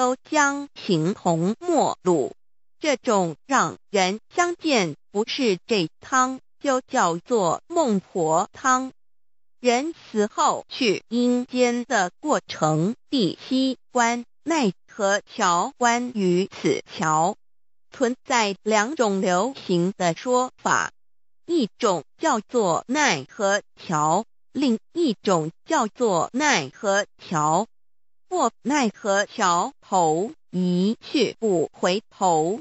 都将形同陌路，这种让人相见不是这汤就叫做孟婆汤。人死后去阴间的过程，第七关奈何桥关于此桥，存在两种流行的说法，一种叫做奈何桥，另一种叫做奈何桥。过奈何桥头一去不回头。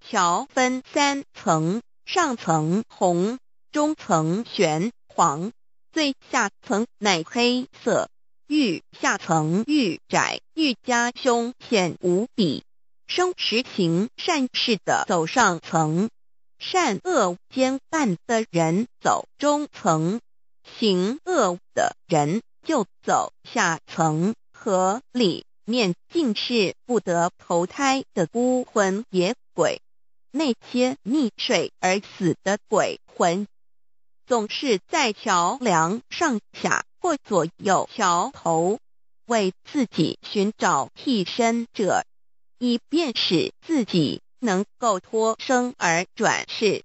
桥分三层，上层红，中层玄黄，最下层乃黑色。遇下层遇窄，遇家凶险无比。生实行善事的走上层，善恶兼半的人走中层，行恶的人就走下层。和里面尽是不得投胎的孤魂野鬼，那些溺水而死的鬼魂，总是在桥梁上下或左右桥头，为自己寻找替身者，以便使自己能够脱生而转世。